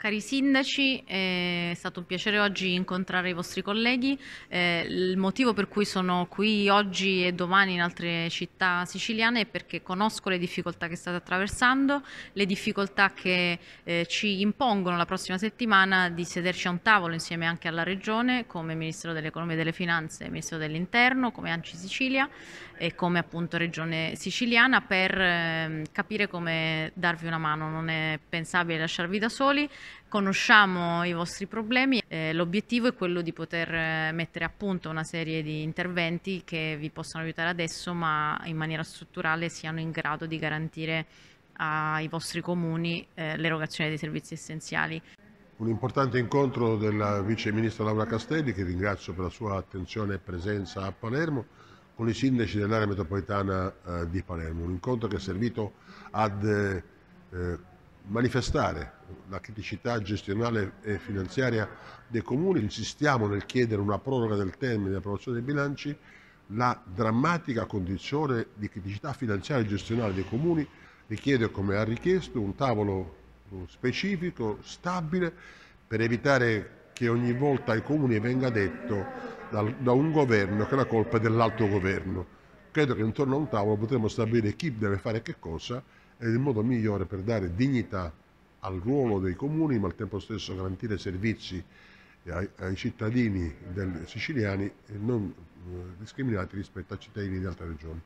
Cari sindaci, eh, è stato un piacere oggi incontrare i vostri colleghi. Eh, il motivo per cui sono qui oggi e domani in altre città siciliane è perché conosco le difficoltà che state attraversando, le difficoltà che eh, ci impongono la prossima settimana di sederci a un tavolo insieme anche alla Regione, come Ministro dell'Economia e delle Finanze, Ministro dell'Interno, come Anci Sicilia e come appunto Regione Siciliana per eh, capire come darvi una mano. Non è pensabile lasciarvi da soli conosciamo i vostri problemi, eh, l'obiettivo è quello di poter eh, mettere a punto una serie di interventi che vi possano aiutare adesso ma in maniera strutturale siano in grado di garantire ai vostri comuni eh, l'erogazione dei servizi essenziali. Un importante incontro della Vice Ministra Laura Castelli, che ringrazio per la sua attenzione e presenza a Palermo, con i sindaci dell'area metropolitana eh, di Palermo. Un incontro che è servito ad eh, manifestare la criticità gestionale e finanziaria dei comuni, insistiamo nel chiedere una proroga del termine di approvazione dei bilanci, la drammatica condizione di criticità finanziaria e gestionale dei comuni richiede, come ha richiesto, un tavolo eh, specifico, stabile, per evitare che ogni volta ai comuni venga detto da un governo che la colpa è dell'altro governo. Credo che intorno a un tavolo potremo stabilire chi deve fare che cosa ed il modo migliore per dare dignità al ruolo dei comuni, ma al tempo stesso garantire servizi ai, ai cittadini del, siciliani non eh, discriminati rispetto a cittadini di altre regioni.